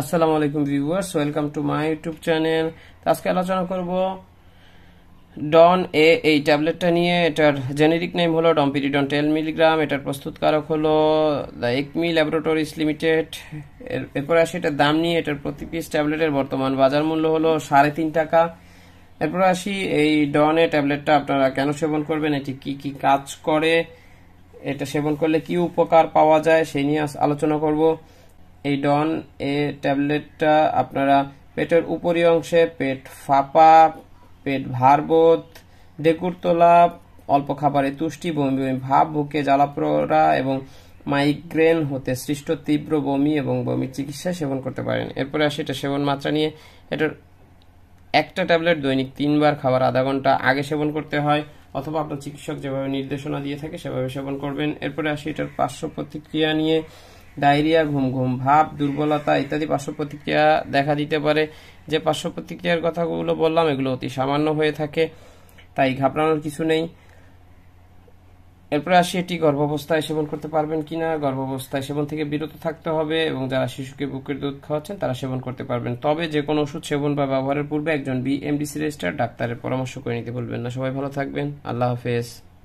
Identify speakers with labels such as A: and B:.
A: আসসালামু আলাইকুম viewers welcome to my YouTube channel আজকে আলোচনা করব ডন এ এই ট্যাবলেটটা নিয়ে এটার জেনেরিক নেম হলো ডম্পিরিডন টেন মিলিগ্রাম এটার প্রস্তুতকারক হলো দ্য একমি ল্যাবরেটরিজ লিমিটেড এরপরে আসি এটার দাম নিয়ে এটার প্রতি পিস ট্যাবলেটের বর্তমান বাজার মূল্য হলো সাড়ে তিন টাকা এরপর আসি এই ডন এ ট্যাবলেটটা আপনারা কেন সেবন করবেন এটি কি কি কাজ করে এটা সেবন করলে কি উপকার পাওয়া যায় সেই নিয়ে আলোচনা করবো এই ডন এ ট্যাবলেটটা আপনারা পেটের উপরি অংশে পেট ফাঁপা পেট ভারবোধ ডেকুর তোলা অল্প খাবারে তুষ্টি বমি বমি ভাব বুকে জ্বালাপোড়া এবং মাইগ্রেন হতে সৃষ্ট তীব্র বমি এবং বমি চিকিৎসা সেবন করতে পারেন এরপরে আসে এটা সেবন মাত্রা নিয়ে এটার একটা ট্যাবলেট দৈনিক তিনবার খাবার আধা ঘন্টা আগে সেবন করতে হয় অথবা আপনার চিকিৎসক যেভাবে নির্দেশনা দিয়ে থাকে সেভাবে সেবন করবেন এরপরে আসে এটার পার্শ্ব প্রতিক্রিয়া নিয়ে ডায়রিয়া ঘুম ঘুম ভাব দুর্বলতা ইত্যাদি পার্শ্ব প্রতিক্রিয়া দেখা দিতে পারে যে পার্শ্ব প্রতিক্রিয়ার কথাগুলো বললাম এগুলো অতি সামান্য হয়ে থাকে তাই ঘাবড়ানোর কিছু নেই এরপরে আসি এটি গর্ভাবস্থায় সেবন করতে পারবেন কিনা গর্ভাবস্থায় সেবন থেকে বিরত থাকতে হবে এবং যারা শিশুকে বুকের দুধ খাওয়াচ্ছেন তারা সেবন করতে পারবেন তবে যে কোনো ওষুধ সেবন বা ব্যবহারের পূর্বে একজন বিএমডিসি রেজিস্টার ডাক্তারের পরামর্শ করে নিতে বলবেন না সবাই ভালো থাকবেন আল্লাহ হাফেজ